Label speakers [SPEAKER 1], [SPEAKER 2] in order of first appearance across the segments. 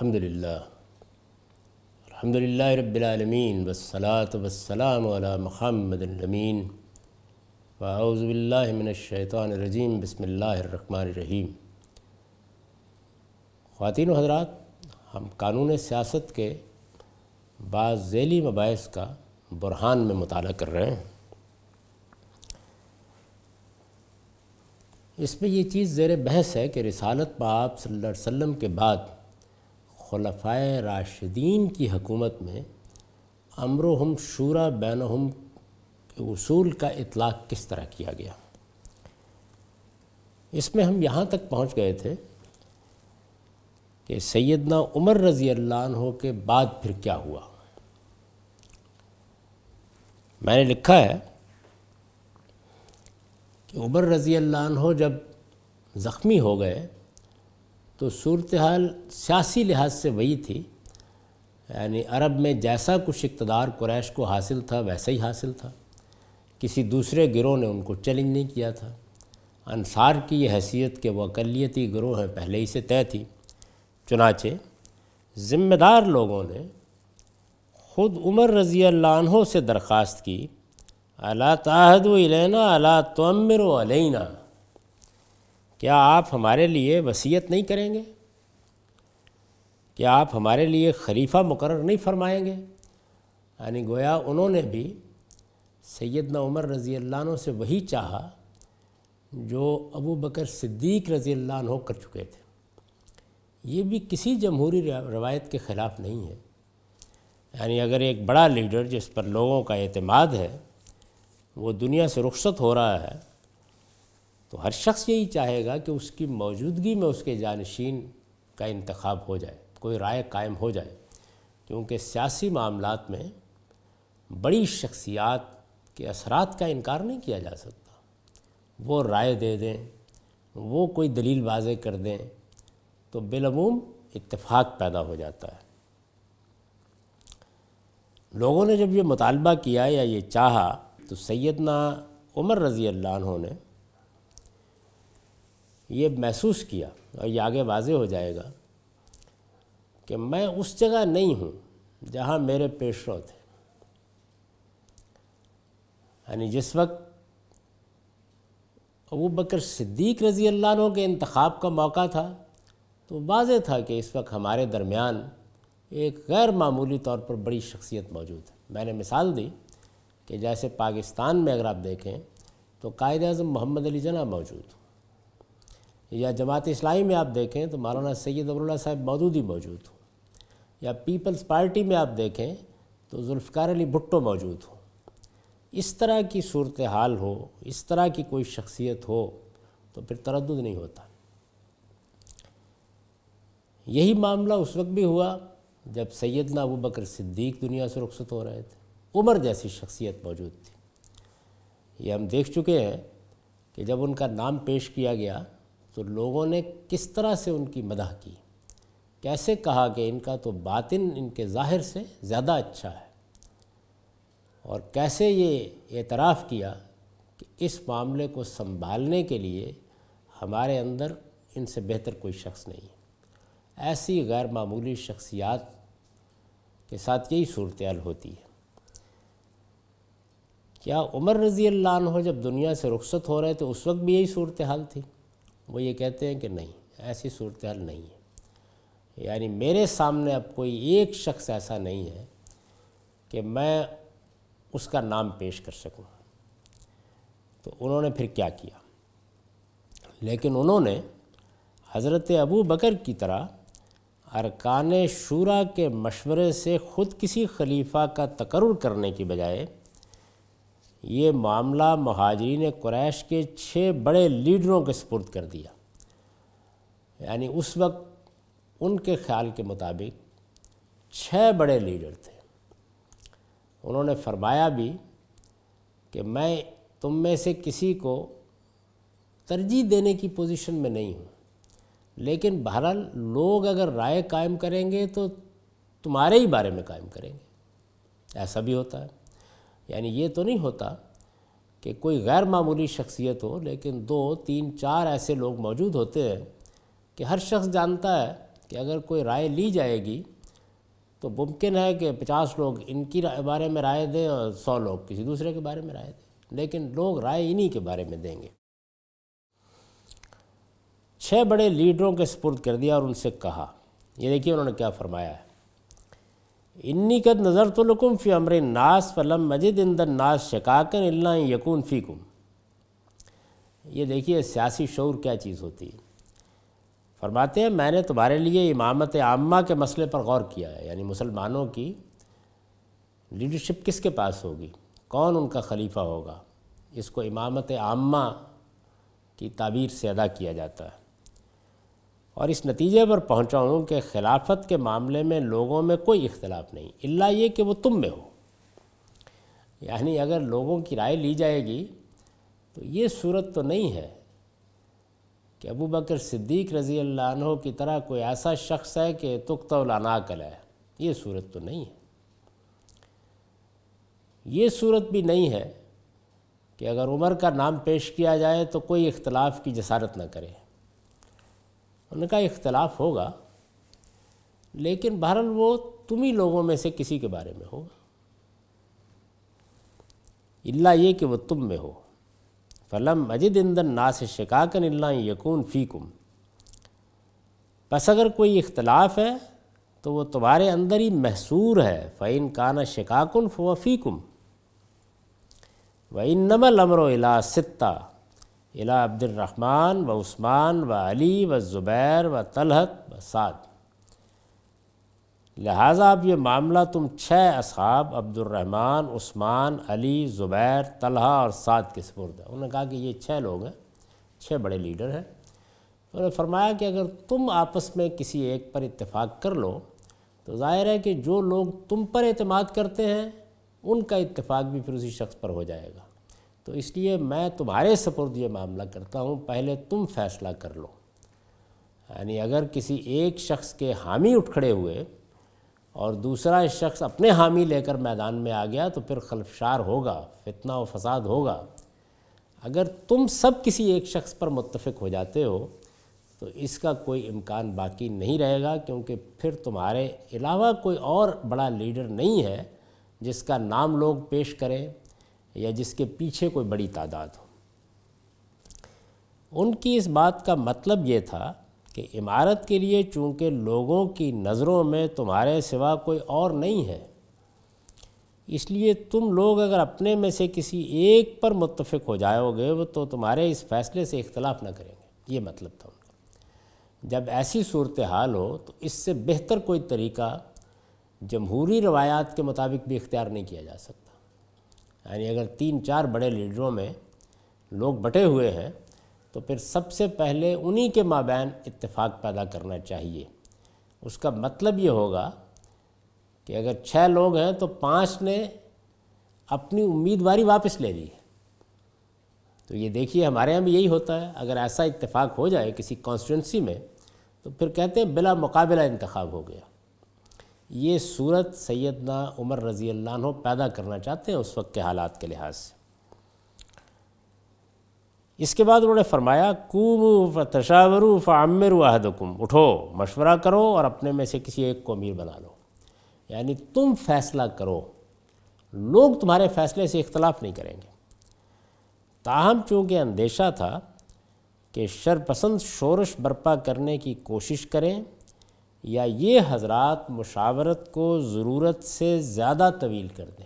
[SPEAKER 1] अल्हम्दुलिल्लाह अल्हम्दुलिल्लाह रब्बिलालमीन वसलात वसलाम महमदमीन वाउज़बिल्लाशैतरजीम बसमीम ख़वान हजरात हम कानून सियासत के बाद झैली मबास का बुरहान में मुताल कर रहे हैं इसमें ये चीज़ ज़ेर बहस है कि रिसालत बाप सल्लल्लाहु अलैहि वसल्लम के बाद खलफ़ा राशिदीन की हकूमत में अमरहम शूरा बैनहम के असूल का इतलाक़ किस तरह किया गया इसमें हम यहाँ तक पहुँच गए थे कि सैदना उमर रज़ी अल्लाह के बाद फिर क्या हुआ मैंने लिखा है कि उमर रज़ी अल्लाह जब ज़ख्मी हो गए तो सूरत हाल सियासी लिहाज से वही थी यानी अरब में जैसा कुछ इकतदार कुरैश को हासिल था वैसा ही हासिल था किसी दूसरे गिरोह ने उनको चैलेंज नहीं किया था अनसार की यह हैसियत के वह अकलीती गिरोह हैं पहले ही से तय थी चुनाचे ज़िम्मेदार लोगों ने ख़ुद उमर रज़ी अल्लाह से दरख्वास्त की अला ताहद इलेना अला तमर अलैना क्या आप हमारे लिए वसीयत नहीं करेंगे क्या आप हमारे लिए खलीफा मुकर नहीं फरमाएंगे यानी गोया उन्होंने भी सैदना उमर रज़ी अल्लाह से वही चाहा जो अबू बकर सिद्दीक रज़ी अल्लाह कर चुके थे ये भी किसी जमहूरी रवायत के ख़िलाफ़ नहीं है यानी अगर एक बड़ा लीडर जिस पर लोगों का अतमाद है वो दुनिया से रुख्सत हो रहा है तो हर शख्स यही चाहेगा कि उसकी मौजूदगी में उसके जानशीन का इंतखब हो जाए कोई राय कायम हो जाए क्योंकि सियासी मामलों में बड़ी शख्सियात के असरात का इनकार नहीं किया जा सकता वो राय दे दें वो कोई दलील बाजे कर दें तो बिलमूम इतफाक़ पैदा हो जाता है लोगों ने जब ये मुतालबा किया या ये चाहा तो सैदना उमर रज़ी अल्लाह ने ये महसूस किया और ये आगे वाजे हो जाएगा कि मैं उस जगह नहीं हूँ जहाँ मेरे पेशरों थे यानी जिस वक्त अबू बकर सिद्दीक रज़ी अल्लाह के इंतखाब का मौका था तो वाज था कि इस वक्त हमारे दरमियान एक गैर मामूली तौर पर बड़ी शख्सियत मौजूद है मैंने मिसाल दी कि जैसे पाकिस्तान में अगर आप देखें तो कायद अजम मोहम्मद अली जना मौजूद या जमात इस्लामी में आप देखें तो मौलाना सैद अबरुल्ला साहब ही मौजूद हों या पीपल्स पार्टी में आप देखें तो जुल्फ़ार अली भुट्टो मौजूद हों इस तरह की सूरत हाल हो इस तरह की कोई शख्सियत हो तो फिर तरद नहीं होता यही मामला उस वक्त भी हुआ जब सैदना अबू बकर सिद्दीक दुनिया से रुखसत हो रहे थे उमर जैसी शख्सियत मौजूद थी ये हम देख चुके हैं कि जब उनका नाम पेश किया गया तो लोगों ने किस तरह से उनकी मदह की कैसे कहा कि इनका तो बातिन इनके ज़ाहिर से ज़्यादा अच्छा है और कैसे ये एतराफ़ किया कि इस मामले को संभालने के लिए हमारे अंदर इनसे बेहतर कोई शख्स नहीं है ऐसी गैर मामूली शख्सियात के साथ यही सूरत होती है क्या उमर रज़ी अल्लाह जब दुनिया से रुख्सत हो रहे थे उस वक्त भी यही सूरत हाल थी वो ये कहते हैं कि नहीं ऐसी सूरत हाल नहीं है यानी मेरे सामने अब कोई एक शख्स ऐसा नहीं है कि मैं उसका नाम पेश कर सकूं तो उन्होंने फिर क्या किया लेकिन उन्होंने हज़रत अबू बकर की तरह अरकान शूरा के मशवरे से ख़ुद किसी खलीफा का तकर्र करने की बजाय ये मामला महाजरीन क्रैश के छः बड़े लीडरों के सपुर्द कर दिया यानी उस वक्त उनके ख्याल के मुताबिक छः बड़े लीडर थे उन्होंने फरमाया भी कि मैं तुम में से किसी को तरजीह देने की पोजीशन में नहीं हूँ लेकिन बहरहाल लोग अगर राय कायम करेंगे तो तुम्हारे ही बारे में कायम करेंगे ऐसा भी होता है यानी ये तो नहीं होता कि कोई गैर मामूली शख्सियत हो लेकिन दो तीन चार ऐसे लोग मौजूद होते हैं कि हर शख्स जानता है कि अगर कोई राय ली जाएगी तो मुमकिन है कि पचास लोग इनकी बारे में राय दें और सौ लोग किसी दूसरे के बारे में राय दें लेकिन लोग राय इन्हीं के बारे में देंगे छः बड़े लीडरों के सुपुर्द कर दिया और उनसे कहा ये देखिए उन्होंने क्या फरमाया है इन्नी कद नज़र तो लकुम फ़ी अमर नास फलम मजिद इन द नास शकाकन इल्ला यकून फ़ीकुम ये देखिए सियासी शौर क्या चीज़ होती है फरमाते हैं मैंने तुम्हारे लिए इमामत आमा के मसले पर गौर किया है यानी मुसलमानों की लीडरशिप किसके पास होगी कौन उनका खलीफा होगा इसको इमामत आमा की ताबीर से अदा किया जाता है और इस नतीजे पर पहुँचा हूँ कि खिलाफत के मामले में लोगों में कोई इख्तलाफ नहीं इल्ला ये कि वो तुम में हो यानी अगर लोगों की राय ली जाएगी तो ये सूरत तो नहीं है कि अबू बकर सिद्दीक रज़ी अल्लाह की तरह कोई ऐसा शख्स है कि कल है ये सूरत तो नहीं है ये सूरत भी नहीं है कि अगर उमर का नाम पेश किया जाए तो कोई इख्तलाफ की जसारत ना करे उनका इख्तलाफ होगा लेकिन बहरहाल वो तुम ही लोगों में से किसी के बारे में होगा इल्ला ये कि वो तुम में हो फलम अजिद इंदन से शिकाकन इल्ला यकून फ़ीकुम बस अगर कोई इख्तलाफ है तो वो तुम्हारे अंदर ही महसूर है फ़ैन काना शिकाकुन फ़ीकुम व इन नमल अमरो इला सित्ता इला अब्दुलरहमान व उस्मान व अली व ज़ुबैर व तलहत व साद लिहाजा अब ये मामला तुम छः असहाब अब्दुलरहमान उस्मान अली ज़ुबैर तलहा और साद के सपुर्द है उन्होंने कहा कि ये छः लोग हैं छः बड़े लीडर हैं उन्होंने फरमाया कि अगर तुम आपस में किसी एक पर इतफाक़ कर लो तो ज़ाहिर है कि जो लोग तुम पर अतमाद करते हैं उनका इतफ़ाक़ भी फिर उसी शख्स पर हो जाएगा तो इसलिए मैं तुम्हारे सपुर्द ये मामला करता हूँ पहले तुम फैसला कर लो यानी अगर किसी एक शख्स के हामी उठ खड़े हुए और दूसरा शख्स अपने हामी लेकर मैदान में आ गया तो फिर खलफशार होगा फितना व फसाद होगा अगर तुम सब किसी एक शख्स पर मुतफिक हो जाते हो तो इसका कोई इम्कान बाकी नहीं रहेगा क्योंकि फिर तुम्हारे अलावा कोई और बड़ा लीडर नहीं है जिसका नाम लोग पेश करें या जिसके पीछे कोई बड़ी तादाद हो उनकी इस बात का मतलब ये था कि इमारत के लिए चूँकि लोगों की नज़रों में तुम्हारे सिवा कोई और नहीं है इसलिए तुम लोग अगर अपने में से किसी एक पर मुतफ़ हो जाओगे वो तो तुम्हारे इस फैसले से इख्तलाफ ना करेंगे ये मतलब था उनका जब ऐसी सूरत हाल हो तो इससे बेहतर कोई तरीका जमहूरी रवायात के मुताबिक भी इख्तियार नहीं किया जा सकता यानी अगर तीन चार बड़े लीडरों में लोग बटे हुए हैं तो फिर सबसे पहले उन्हीं के माबैन इत्तेफाक पैदा करना चाहिए उसका मतलब ये होगा कि अगर छः लोग हैं तो पाँच ने अपनी उम्मीदवारी वापस ले ली है तो ये देखिए हमारे यहाँ भी यही होता है अगर ऐसा इत्तेफाक हो जाए किसी कॉन्स्टिट्यूंसी में तो फिर कहते हैं बिला मुकाबला इंतखब हो गया ये सूरत सैदना उमर रज़ी अल्लाह पैदा करना चाहते हैं उस वक्त के हालात के लिहाज से इसके बाद उन्होंने फरमाया कूम तशावर फ़ामिर वाहदकुम उठो मशवरा करो और अपने में से किसी एक को अमीर बना लो यानी तुम फैसला करो लोग तुम्हारे फैसले से इख्तलाफ नहीं करेंगे ताहम चूँकि अंदेशा था कि शरपसंद शोरश बर्पा करने की कोशिश करें या ये हजरत मुशावरत को ज़रूरत से ज़्यादा तवील कर दें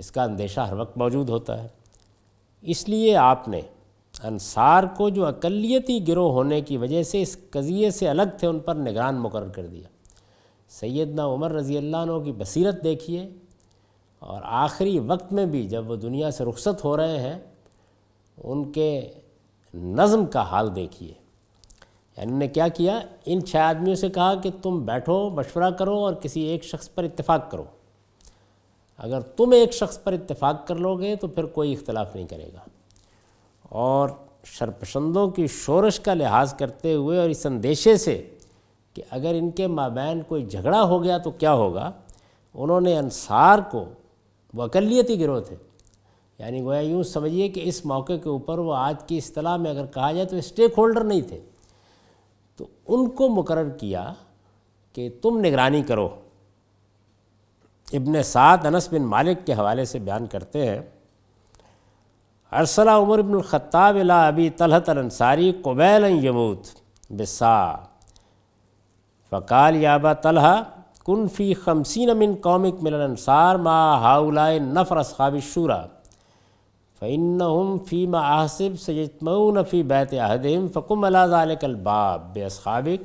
[SPEAKER 1] इसका अंदेशा हर वक्त मौजूद होता है इसलिए आपने अनसार को जो अकलीती गिरोह होने की वजह से इस कज़िए से अलग थे उन पर निगरान मुकर कर दिया सैदना उमर रज़ी अल्लाह की बसीरत देखिए और आखिरी वक्त में भी जब वो दुनिया से रुख्सत हो रहे हैं उनके नज़म का हाल देखिए यानी ने क्या किया इन छः आदमियों से कहा कि तुम बैठो मशवरा करो और किसी एक शख्स पर इत्तेफाक करो अगर तुम एक शख्स पर इत्तेफाक कर लोगे तो फिर कोई इख्तलाफ नहीं करेगा और शरपसंदों की शोरश का लिहाज करते हुए और इस संदेशे से कि अगर इनके माबैन कोई झगड़ा हो गया तो क्या होगा उन्होंने अनसार को वो अकलीती गिरोह थे यानी गोया यूँ समझिए कि इस मौके के ऊपर वो आज की असलाह में अगर कहा जाए तो स्टेक होल्डर नहीं थे तो उनको मुकर किया कि तुम निगरानी करो इबन साद अनस बिन मालिक के हवाले से बयान करते हैं अरसला उमर इब्न ख़त्ताब इला अबी तलहत अंसारी कुबैल यमूत बिसा फ़काल याबा तलहा कुनफ़ी खमसिन मिन कौमिक मिन अनसार मा हाउलाए नफर असहाब शूरा फ़िन फ़ी मआसिब सजमऊन फ़ी बैत अहदम फ़कुम अलाबाब बेसहाबिक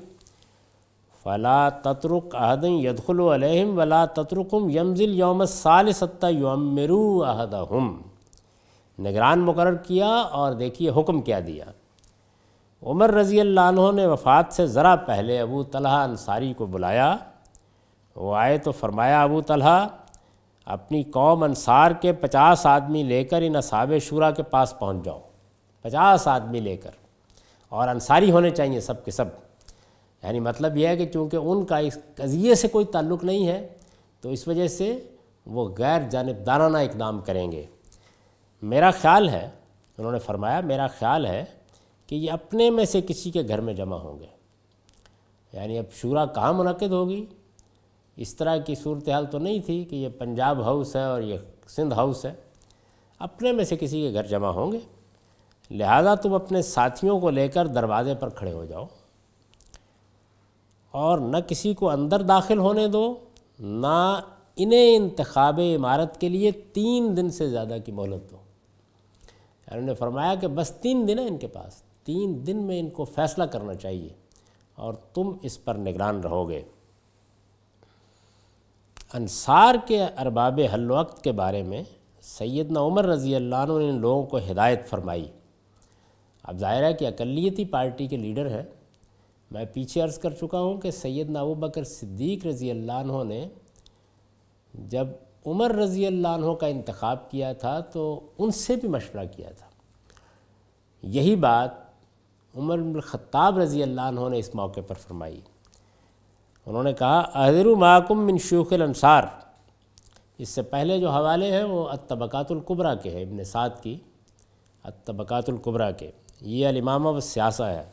[SPEAKER 1] फ़ला ततरक अहदन यदखलम वला ततरकम यमजिल योम साल सत्ता यमरू अहदहम निगरान मुकर किया और देखिए हुक्म क्या दिया उमर रज़ी अल्लाह ने वफ़ात से ज़रा पहले अबू तलहा अंसारी को बुलाया वो आए तो फरमाया अबू तलहा अपनी कौम अनसार के पचास आदमी लेकर इन असाब शूरा के पास पहुंच जाओ पचास आदमी लेकर और अंसारी होने चाहिए सब के सब यानी मतलब यह है कि चूँकि उनका इस कज़िए से कोई ताल्लुक़ नहीं है तो इस वजह से वो गैर जानबदाराना इकदाम करेंगे मेरा ख्याल है उन्होंने फरमाया मेरा ख्याल है कि ये अपने में से किसी के घर में जमा होंगे यानी अब शूरा कहाँ मनक़द होगी इस तरह की सूरत हाल तो नहीं थी कि ये पंजाब हाउस है और ये सिंध हाउस है अपने में से किसी के घर जमा होंगे लिहाजा तुम अपने साथियों को लेकर दरवाजे पर खड़े हो जाओ और न किसी को अंदर दाखिल होने दो ना इन्हें इंतखब इमारत के लिए तीन दिन से ज़्यादा की मोहलत दो उन्होंने फरमाया कि बस तीन दिन है इनके पास तीन दिन में इनको फ़ैसला करना चाहिए और तुम इस पर निगरान रहोगे अनसार के अरबाब हल वक्त के बारे में सैदना उमर रज़ी अल्लाह ने इन लोगों को हिदायत फरमाई अब ज़ाहिर है कि अकलीती पार्टी के लीडर हैं मैं पीछे अर्ज़ कर चुका हूँ कि सैद अबू बकर सिद्दीक रज़ी अल्लाह ने जब उमर रज़ी अल्लाह का इंतखब किया था तो उनसे भी मशवरा किया था यही बात उमर खत्ताब रज़ी अल्लाह ने इस मौके पर फरमाई उन्होंने कहा अहरु माकुम मिन शूखिल अनसार इससे पहले जो हवाले हैं वो अतबक़ातुल्कुबरा के हैं इबन साद की अतबक़ातुल्कुबरा के ये अलिमामा व सियासा है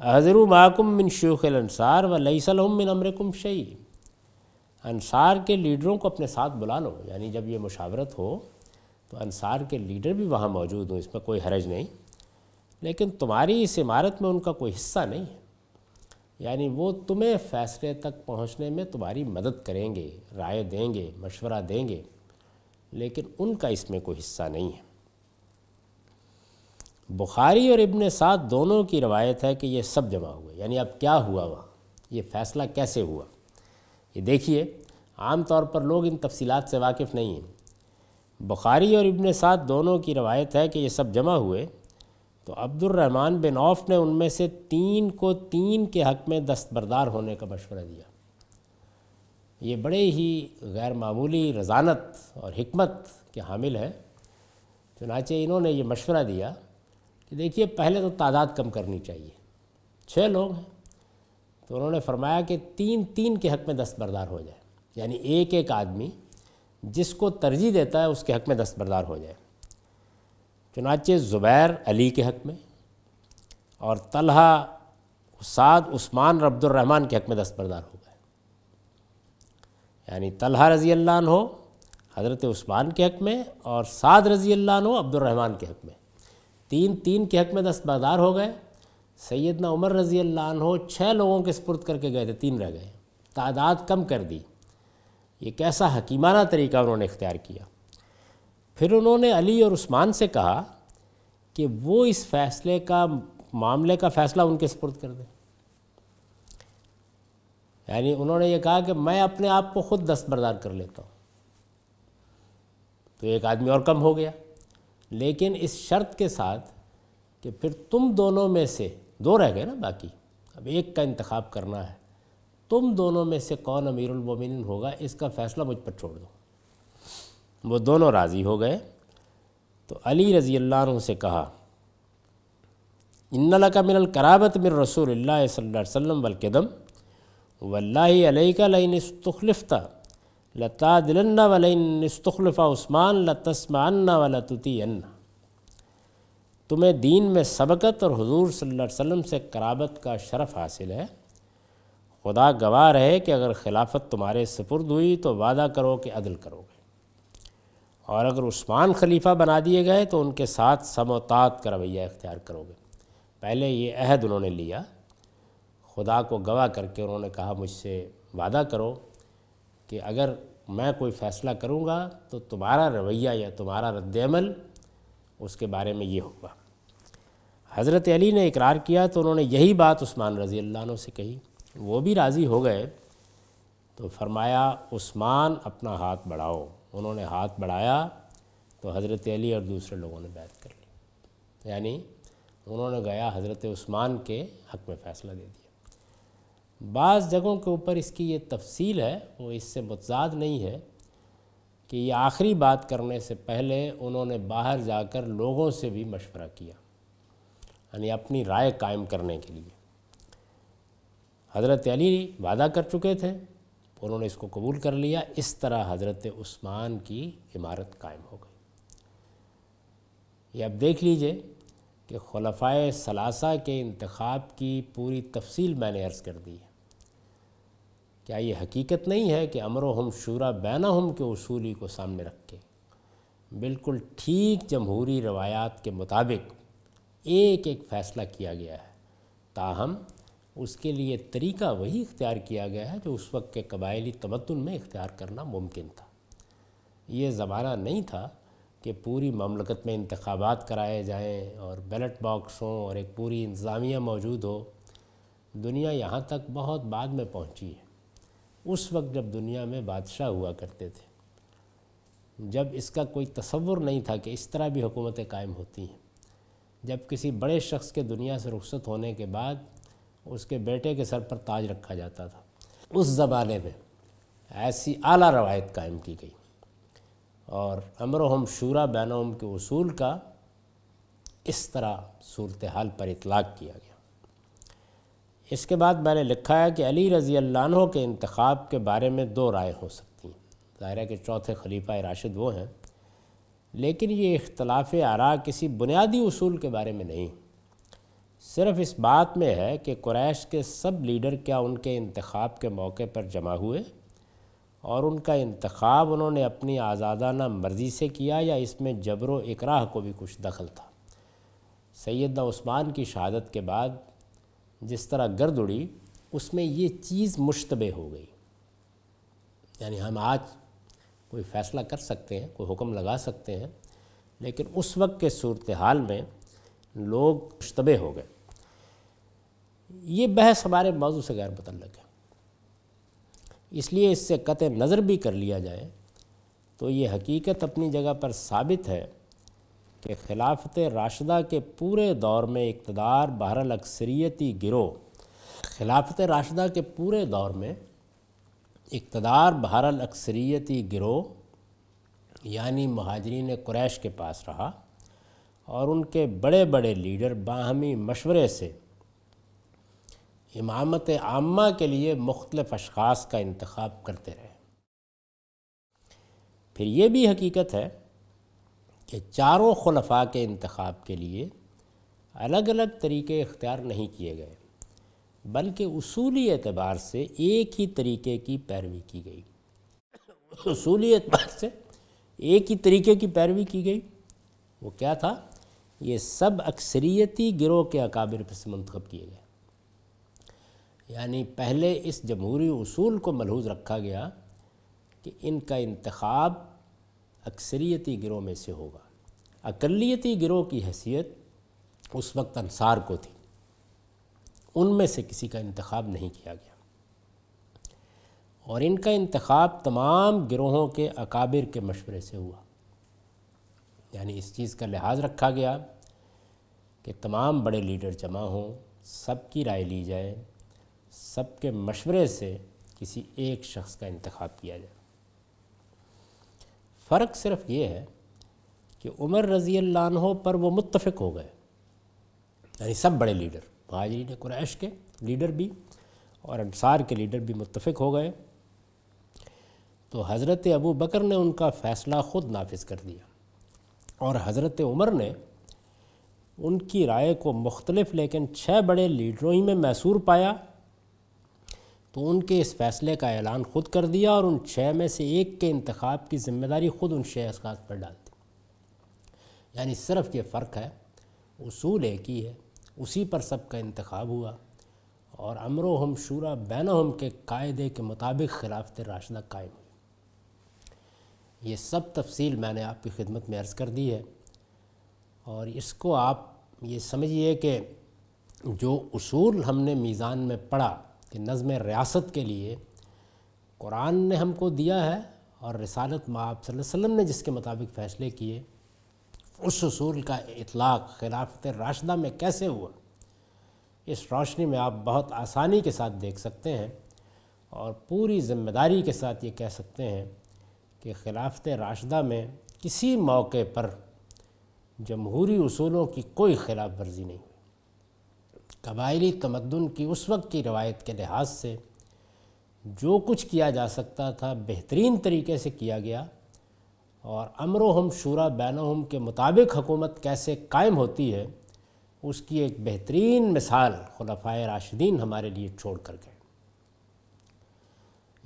[SPEAKER 1] अहरु माकुम मिन शूखिल अनसार व लईसल मिन अमरकुम शई अनसार के लीडरों को अपने साथ बुला लो यानी जब ये मुशावरत हो तो अनसार के लीडर भी वहाँ मौजूद हों इसमें कोई हरज नहीं लेकिन तुम्हारी इस इमारत में उनका कोई हिस्सा नहीं है यानी वो तुम्हें फैसले तक पहुंचने में तुम्हारी मदद करेंगे राय देंगे मशवरा देंगे लेकिन उनका इसमें कोई हिस्सा नहीं है बुखारी और इब्ने साद दोनों की रवायत है कि ये सब जमा हुए यानी अब क्या हुआ वहाँ ये फैसला कैसे हुआ ये देखिए आम तौर पर लोग इन तफसीलात से वाकिफ़ नहीं हैं बुखारी और इब्ने साद दोनों की रवायत है कि ये सब जमा हुए तो अब्दुलरहमान बिन औफ ने उनमें से तीन को तीन के हक़ में दस्तबरदार होने का मशवरा दिया ये बड़े ही गैर मामूली रजानत और हमत के हामिल हैं चुनाचे इन्होंने ये मशवरा दिया कि देखिए पहले तो तादाद कम करनी चाहिए छः लोग हैं तो उन्होंने फरमाया कि तीन तीन के हक़ में दस्तबरदार हो जाए यानी एक एक आदमी जिसको तरजीह देता है उसके हक़ में दस्तबरदार हो जाए चुनाचे ज़ुबैर अली के हक़ में और तलहा उसाद उस्मान रब्दुलरहमान के हक़ में दस्तबरदार हो गए यानी तलहा रज़ी अल्लाह हो हज़रत उस्मान के हक़ में और साद रज़ी अल्लाह हो अब्दुलरहमान के हक़ में तीन तीन के हक़ में दस्तबरदार हो गए सैदना उमर रज़ी अल्लाह हो छः लोगों के स्पुर्द करके गए थे तीन रह गए तादाद कम कर दी ये कैसा हकीमाना तरीका उन्होंने इख्तियार किया फिर उन्होंने अली और उस्मान से कहा कि वो इस फैसले का मामले का फ़ैसला उनके सपुर्द कर दें यानी उन्होंने ये कहा कि मैं अपने आप को ख़ुद दस्तबरदार कर लेता हूँ तो एक आदमी और कम हो गया लेकिन इस शर्त के साथ कि फिर तुम दोनों में से दो रह गए ना बाकी अब एक का इंतखब करना है तुम दोनों में से कौन अमीरमिन होगा इसका फ़ैसला मुझ पर छोड़ दो वो दोनों राज़ी हो गए तो अली रज़ी अल्लाह से कहा इन्ना का मिनल कराबत मिन रसूल सल्लम वलकदम वल्ला अलैका लतखलफ़ता लता दिलन्ना वलतखलफ़ा उस्मान लतस्मान्ना वलतुतियन्ना तुम्हें दीन में सबकत और हुजूर सल्लल्लाहु अलैहि वसल्लम से कराबत का शरफ़ हासिल है खुदा गवाह रहे कि अगर खिलाफत तुम्हारे सपुर्द हुई तो वादा करो कि अदल करोगे और अगर उस्मान खलीफा बना दिए गए तो उनके साथ समोतात का रवैया इख्तियार करोगे पहले ये अहद उन्होंने लिया खुदा को गवाह करके उन्होंने कहा मुझसे वादा करो कि अगर मैं कोई फ़ैसला करूँगा तो तुम्हारा रवैया या तुम्हारा रद्दमल उसके बारे में ये होगा हज़रत अली ने इकरार किया तो उन्होंने यही बात उस्मान रज़ी अल्लाह से कही वो भी राज़ी हो गए तो फरमाया उस्मान अपना हाथ बढ़ाओ उन्होंने हाथ बढ़ाया तो हज़रत अली और दूसरे लोगों ने बैत कर ली यानी उन्होंने गया हज़रत उस्मान के हक़ में फ़ैसला दे दिया बाज़ जगहों के ऊपर इसकी ये तफसील है वो इससे मतजाद नहीं है कि ये आखिरी बात करने से पहले उन्होंने बाहर जाकर लोगों से भी मशवरा किया यानी अपनी राय कायम करने के लिए हज़रत अली वादा कर चुके थे उन्होंने इसको कबूल कर लिया इस तरह हज़रत उस्मान की इमारत कायम हो गई ये अब देख लीजिए कि खलफा सलासा के इंतखाब की पूरी तफसील मैंने अर्ज़ कर दी है क्या ये हकीकत नहीं है कि अमर हम शूरा बैना हम के असूली को सामने रख के बिल्कुल ठीक जमहूरी रवायात के मुताबिक एक एक फ़ैसला किया गया है ताहम उसके लिए तरीका वही इख्तियार किया गया है जो उस वक्त के कबायली तमदन में इख्तियार करना मुमकिन था ये ज़माना नहीं था कि पूरी ममलकत में इंतखाबात कराए जाएँ और बैलट बॉक्स हों और एक पूरी इंतज़ामिया मौजूद हो दुनिया यहाँ तक बहुत बाद में पहुँची है उस वक्त जब दुनिया में बादशाह हुआ करते थे जब इसका कोई तस्वुर नहीं था कि इस तरह भी हुकूमतें कायम होती हैं जब किसी बड़े शख्स के दुनिया से रुखसत होने के बाद उसके बेटे के सर पर ताज रखा जाता था उस ज़माने में ऐसी आला रवायत कायम की गई और अमरहम शूरा बैनम के उसूल का इस तरह सूरत हाल पर इतलाक़ किया गया इसके बाद मैंने लिखा है कि अली रज़ी लानों के इंतखब के बारे में दो राय हो सकती हैं ज़ाहिर है कि चौथे खलीफा राशिद वो हैं लेकिन ये इख्तलाफ आरा किसी बुनियादी उसूल के बारे में नहीं सिर्फ इस बात में है कि क्रैश के सब लीडर क्या उनके इंतखब के मौके पर जमा हुए और उनका इंतखब उन्होंने अपनी आज़ादाना मर्ज़ी से किया या इसमें जबरो इकराह को भी कुछ दखल था सैदना उस्मान की शहादत के बाद जिस तरह गर्द उड़ी उसमें ये चीज़ मुशतबे हो गई यानी हम आज कोई फ़ैसला कर सकते हैं कोई हुक्म लगा सकते हैं लेकिन उस वक्त के सूरत हाल में लोग मुशतबे हो गए ये बहस हमारे मौजू से गैर मतलब है इसलिए इससे कत नज़र भी कर लिया जाए तो ये हकीकत अपनी जगह पर साबित है कि खिलाफत राशदा के पूरे दौर में इकतदार बहरल अक्सरीती गिरोह खिलाफत राशदा के पूरे दौर में इकतदार बहरल अक्सरीती गिरोह यानी महाजरीन क्रैश के पास रहा और उनके बड़े बड़े लीडर बाहमी मशवरे से इमामत आमा के लिए मुख्तलफ़ अशास का इंतखब करते रहे फिर ये भी हकीकत है कि चारों खलफा के इंतखब के लिए अलग अलग तरीके इख्तियार नहीं किए गए बल्कि असूली एतबार से एक ही तरीके की पैरवी की गई असूली एतबार से एक ही तरीके की पैरवी की गई वो क्या था ये सब अक्सरियती गिरोह के अकाबिर पर से मंतखब किए गए यानी पहले इस जमहूरी असूल को मलहूज रखा गया कि इनका इंतखब अक्सरियती गिरोह में से होगा अकलीती गिरोह की हैसियत उस वक्त अनसार को थी उनमें से किसी का इंतखब नहीं किया गया और इनका इंतखब तमाम गिरोहों के अकाबिर के मशवरे से हुआ यानी इस चीज़ का लिहाज रखा गया कि तमाम बड़े लीडर जमा हों सबकी राय ली जाए सबके मशवरे से किसी एक शख्स का इंतखब किया जाए फ़र्क सिर्फ ये है कि उमर रज़ी अल्लाह पर वो मुतफ़ हो गए यानी सब बड़े लीडर महाजरीन क्रैश के लीडर भी और अनसार के लीडर भी मुतफ़ हो गए तो हज़रत अबू बकर ने उनका फ़ैसला ख़ुद नाफिज कर दिया और हज़रत उमर ने उनकी राय को मुख्तलिफ लेकिन छः बड़े लीडरों ही में मैसूर पाया तो उनके इस फैसले का ऐलान खुद कर दिया और उन छः में से एक के इंतखब की जिम्मेदारी खुद उन छः असकाज पर डाल दी यानी सिर्फ ये फ़र्क है उसूल एक ही है उसी पर सब का इंतखा हुआ और अमरो हम शूरा बैन हम के कायदे के मुताबिक खिलाफत राशदा कायम हुई ये सब तफसील मैंने आपकी खिदमत में अर्ज़ कर दी है और इसको आप ये समझिए कि जो उसूल हमने मीज़ान में पढ़ा कि नज़म रियासत के लिए कुरान ने हमको दिया है और रसालत माँ वसम ने जिसके मुताबिक फ़ैसले किए उस असूल का इतलाक़ खिलाफत राशदा में कैसे हुआ इस रोशनी में आप बहुत आसानी के साथ देख सकते हैं और पूरी ज़िम्मेदारी के साथ ये कह सकते हैं कि खिलाफत राशदा में किसी मौके पर जमहूरी असूलों की कोई खिलाफ वर्जी नहीं हुई कबायली तमद्दन की उस वक्त की रवायत के लिहाज से जो कुछ किया जा सकता था बेहतरीन तरीके से किया गया और अमरो हम शूरा बैन हम के मुताबिक हकूमत कैसे कायम होती है उसकी एक बेहतरीन मिसाल खलफा राशिदीन हमारे लिए छोड़ कर गए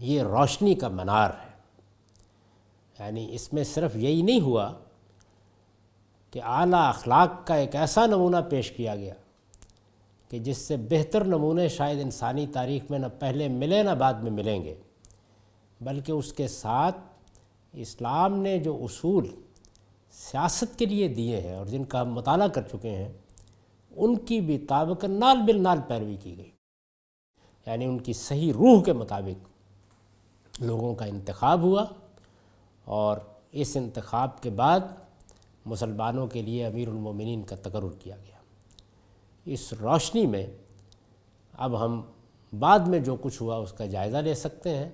[SPEAKER 1] ये रोशनी का मनार है यानी इसमें सिर्फ यही नहीं हुआ कि आला अखलाक का एक ऐसा नमूना पेश किया गया कि जिससे बेहतर नमूने शायद इंसानी तारीख में न पहले मिले ना बाद में मिलेंगे बल्कि उसके साथ इस्लाम ने जो असूल सियासत के लिए दिए हैं और जिनका हम मताल कर चुके हैं उनकी भी ताबक नाल बिल नाल पैरवी की गई यानी उनकी सही रूह के मुताबिक लोगों का इंतखब हुआ और इस इंतखब के बाद मुसलमानों के लिए अमीरमिन का तकर किया गया इस रोशनी में अब हम बाद में जो कुछ हुआ उसका जायज़ा ले सकते हैं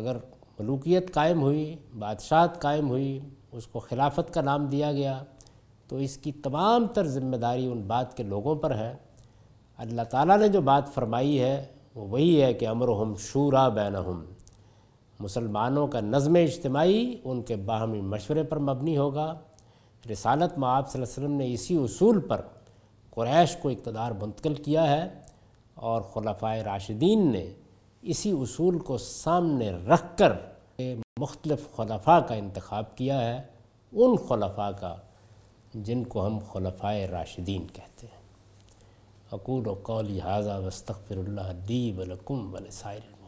[SPEAKER 1] अगर मलूकियत कायम हुई बादशाहत कायम हुई उसको खिलाफत का नाम दिया गया तो इसकी तमाम तर ज़िम्मेदारी उन बात के लोगों पर है अल्लाह ताला ने जो बात फरमाई है वो वही है कि अमर हम शूरा बैन हम मुसलमानों का नज़म इज्तमाही उनके बाहमी मशवरे पर मबनी होगा रसालत में आप वसम ने इसी असूल पर क्रैश को इकतदार मुंतकिल किया है और खलफा राशिदीन ने इसी असूल को सामने रख कर मुख्तफ खलफा का इंतखब किया है उन खलफा का जिनको हम खलफा राशिदीन कहते हैं अकूल कौली हाजा वस्तफ़िरल्ला दी वलकुम वलसायर